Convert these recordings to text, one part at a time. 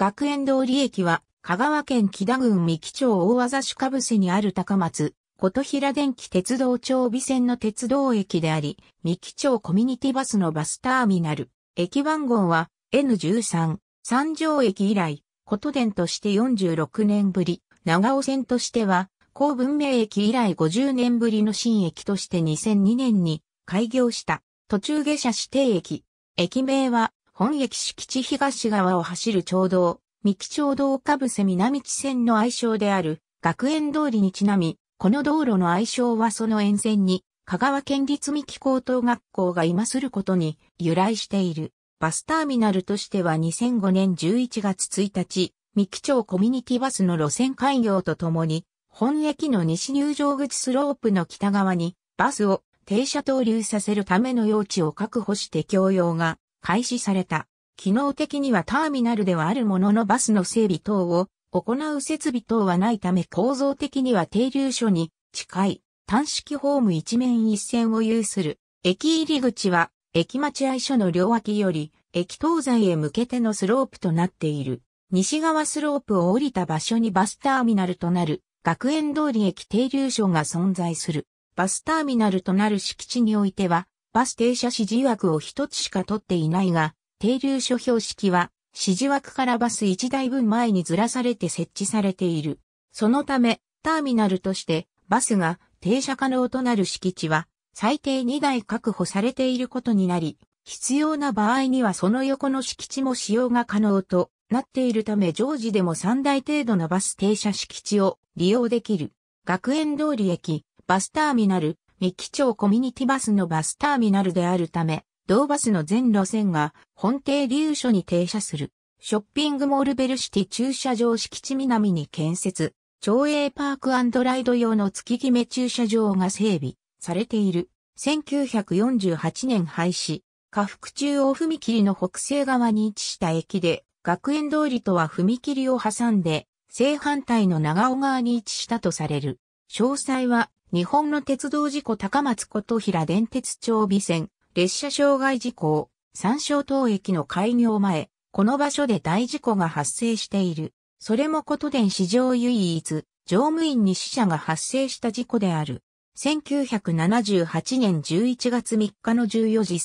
学園通り駅は、香川県木田郡三木町大技市下伏にある高松、琴平電気鉄道町尾線の鉄道駅であり、三木町コミュニティバスのバスターミナル。駅番号は N13、三条駅以来、琴電として46年ぶり、長尾線としては、高文明駅以来50年ぶりの新駅として2002年に開業した、途中下車指定駅。駅名は本駅敷地東側を走る町道、三木町道かぶせ南地線の愛称である学園通りにちなみ、この道路の愛称はその沿線に香川県立三木高等学校が今することに由来している。バスターミナルとしては2005年11月1日、三木町コミュニティバスの路線開業とともに、本駅の西入場口スロープの北側にバスを停車投留させるための用地を確保して供用が開始された。機能的にはターミナルではあるもののバスの整備等を行う設備等はないため構造的には停留所に近い単式ホーム一面一線を有する。駅入り口は駅待合所の両脇より駅東西へ向けてのスロープとなっている。西側スロープを降りた場所にバスターミナルとなる学園通り駅停留所が存在する。バスターミナルとなる敷地においてはバス停車指示枠を一つしか取っていないが、停留所標識は指示枠からバス1台分前にずらされて設置されている。そのため、ターミナルとしてバスが停車可能となる敷地は最低2台確保されていることになり、必要な場合にはその横の敷地も使用が可能となっているため常時でも3台程度のバス停車敷地を利用できる。学園通り駅、バスターミナル、三木町コミュニティバスのバスターミナルであるため、同バスの全路線が本定留所に停車する。ショッピングモールベルシティ駐車場敷地南に建設、町営パークライド用の月決め駐車場が整備されている。1948年廃止、下腹中央踏切の北西側に位置した駅で、学園通りとは踏切を挟んで、正反対の長尾側に位置したとされる。詳細は、日本の鉄道事故高松琴平電鉄町備線、列車障害事故、三省東駅の開業前、この場所で大事故が発生している。それも琴電史上唯一、乗務員に死者が発生した事故である。1978年11月3日の14時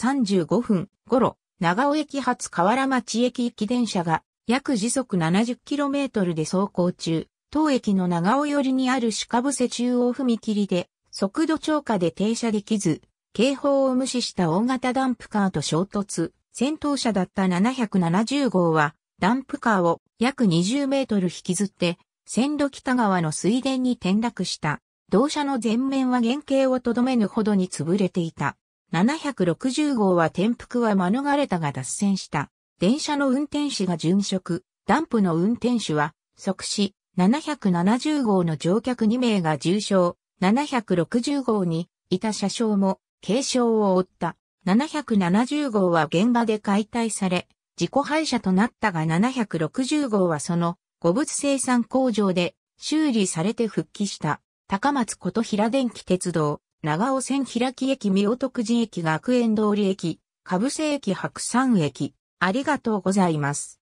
35分頃、長尾駅発河原町駅行き電車が約時速 70km で走行中、当駅の長尾寄りにある鹿伏中央踏切で、速度超過で停車できず、警報を無視した大型ダンプカーと衝突、先頭車だった770号は、ダンプカーを約20メートル引きずって、線路北側の水田に転落した。同車の前面は原型をとどめぬほどに潰れていた。760号は転覆は免れたが脱線した。電車の運転士が殉職、ダンプの運転手は即死、770号の乗客2名が重傷、760号にいた車掌も軽傷を負った。770号は現場で解体され、自己廃車となったが760号はその五物生産工場で修理されて復帰した。高松琴平電気鉄道、長尾線平木駅尾徳寺駅学園通り駅、株瀬駅白山駅。ありがとうございます。